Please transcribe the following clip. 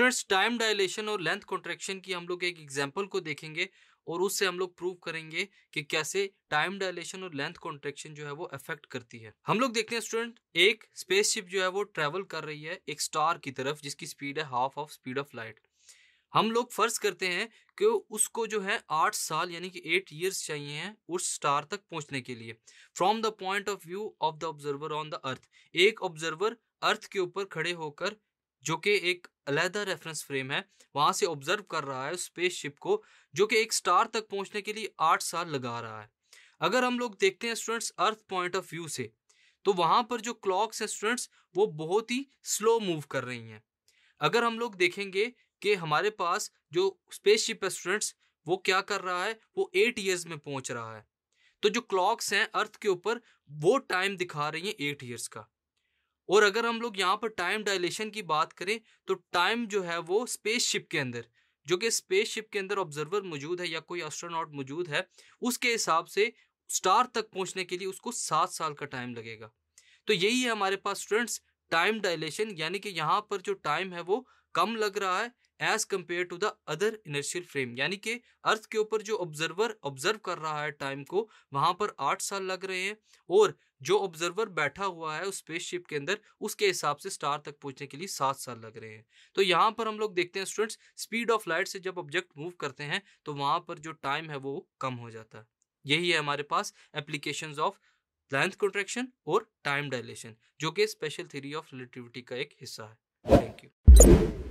students time dilation और length contraction की हम लोग एक एग्जाम्पल को देखेंगे और उससे हम लोग प्रूव करेंगे कि कैसे टाइम डायलेशन और लेंथ कॉन्ट्रेक्शन जो है वो अफेक्ट करती है हम लोग देखते हैं स्टूडेंट एक स्पेसशिप जो है वो ट्रेवल कर रही है एक स्टार की तरफ जिसकी स्पीड है half of speed of light हम लोग फर्ज करते हैं कि उसको जो है आठ साल यानी कि एट ईयर्स चाहिए हैं उस स्टार तक पहुंचने के लिए from the point of view of the observer on the earth एक ऑब्जर्वर अर्थ के ऊपर खड़े होकर जो कि एक अलहदा रेफरेंस फ्रेम है वहाँ से ऑब्जर्व कर रहा है उस स्पेसशिप को जो कि एक स्टार तक पहुँचने के लिए आठ साल लगा रहा है अगर हम लोग देखते हैं students earth point of view से तो वहाँ पर जो क्लॉक्स हैं स्टूडेंट्स वो बहुत ही स्लो मूव कर रही हैं अगर हम लोग देखेंगे कि हमारे पास जो स्पेसशिप है स्टूडेंट्स वो क्या कर रहा है वो एट ईयर्स में पहुंच रहा है तो जो क्लॉक्स हैं अर्थ के ऊपर वो टाइम दिखा रही हैं एट ईयर्स का और अगर हम लोग यहाँ पर टाइम डायलेशन की बात करें तो टाइम जो है वो स्पेसशिप के अंदर जो कि स्पेसशिप के अंदर ऑब्जर्वर मौजूद है या कोई एस्ट्रोनॉट मौजूद है उसके हिसाब से स्टार तक पहुँचने के लिए उसको सात साल का टाइम लगेगा तो यही है हमारे पास स्टूडेंट्स टाइम डायलेशन यानी कि यहाँ पर जो टाइम है वो कम लग रहा है as compared to the other inertial frame यानी कि अर्थ के ऊपर जो ऑब्जर्वर ऑब्जर्व कर रहा है टाइम को वहाँ पर आठ साल लग रहे हैं और जो ऑब्जर्वर बैठा हुआ है उस स्पेसशिप के अंदर उसके हिसाब से स्टार तक पहुंचने के लिए सात साल लग रहे हैं तो यहाँ पर हम लोग देखते हैं स्टूडेंट्स स्पीड ऑफ लाइट से जब ऑब्जेक्ट मूव करते हैं तो वहाँ पर जो टाइम है वो कम हो जाता है यही है हमारे पास एप्लीकेशन ऑफ लेंथ कॉन्ट्रेक्शन और टाइम डायलेशन जो कि स्पेशल थ्योरी ऑफ रिलेटिविटी का एक हिस्सा है थैंक यू